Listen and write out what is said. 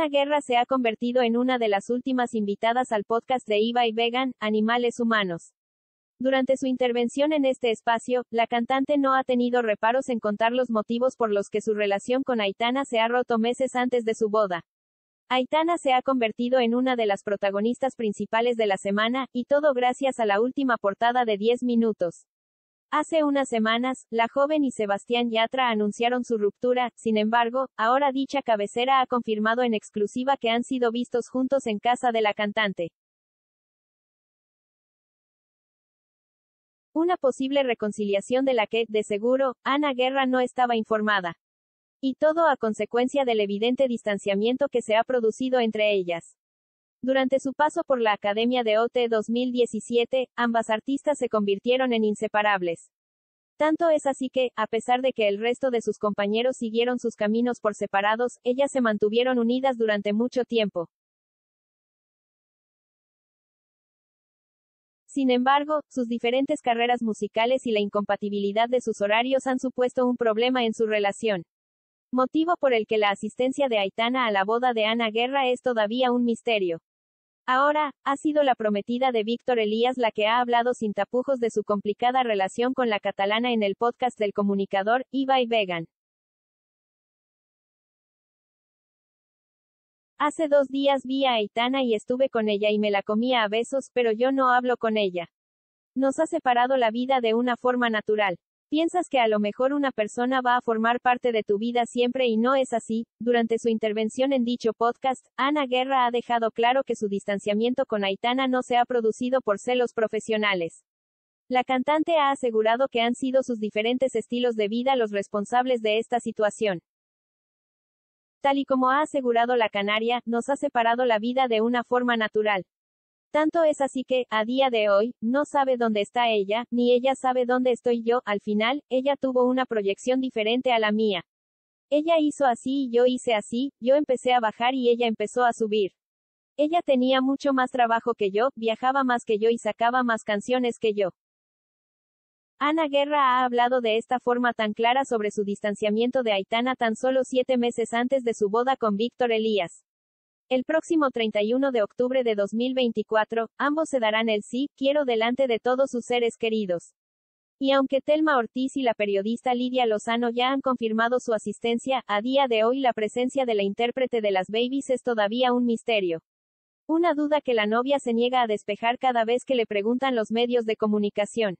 Aitana Guerra se ha convertido en una de las últimas invitadas al podcast de Iva y Vegan, Animales Humanos. Durante su intervención en este espacio, la cantante no ha tenido reparos en contar los motivos por los que su relación con Aitana se ha roto meses antes de su boda. Aitana se ha convertido en una de las protagonistas principales de la semana, y todo gracias a la última portada de 10 minutos. Hace unas semanas, la joven y Sebastián Yatra anunciaron su ruptura, sin embargo, ahora dicha cabecera ha confirmado en exclusiva que han sido vistos juntos en casa de la cantante. Una posible reconciliación de la que, de seguro, Ana Guerra no estaba informada. Y todo a consecuencia del evidente distanciamiento que se ha producido entre ellas. Durante su paso por la Academia de OT 2017, ambas artistas se convirtieron en inseparables. Tanto es así que, a pesar de que el resto de sus compañeros siguieron sus caminos por separados, ellas se mantuvieron unidas durante mucho tiempo. Sin embargo, sus diferentes carreras musicales y la incompatibilidad de sus horarios han supuesto un problema en su relación. Motivo por el que la asistencia de Aitana a la boda de Ana Guerra es todavía un misterio. Ahora, ha sido la prometida de Víctor Elías la que ha hablado sin tapujos de su complicada relación con la catalana en el podcast del comunicador, Ibai Vegan. Hace dos días vi a Aitana y estuve con ella y me la comía a besos, pero yo no hablo con ella. Nos ha separado la vida de una forma natural. Piensas que a lo mejor una persona va a formar parte de tu vida siempre y no es así. Durante su intervención en dicho podcast, Ana Guerra ha dejado claro que su distanciamiento con Aitana no se ha producido por celos profesionales. La cantante ha asegurado que han sido sus diferentes estilos de vida los responsables de esta situación. Tal y como ha asegurado la Canaria, nos ha separado la vida de una forma natural. Tanto es así que, a día de hoy, no sabe dónde está ella, ni ella sabe dónde estoy yo, al final, ella tuvo una proyección diferente a la mía. Ella hizo así y yo hice así, yo empecé a bajar y ella empezó a subir. Ella tenía mucho más trabajo que yo, viajaba más que yo y sacaba más canciones que yo. Ana Guerra ha hablado de esta forma tan clara sobre su distanciamiento de Aitana tan solo siete meses antes de su boda con Víctor Elías. El próximo 31 de octubre de 2024, ambos se darán el sí, quiero delante de todos sus seres queridos. Y aunque Telma Ortiz y la periodista Lidia Lozano ya han confirmado su asistencia, a día de hoy la presencia de la intérprete de las Babies es todavía un misterio. Una duda que la novia se niega a despejar cada vez que le preguntan los medios de comunicación.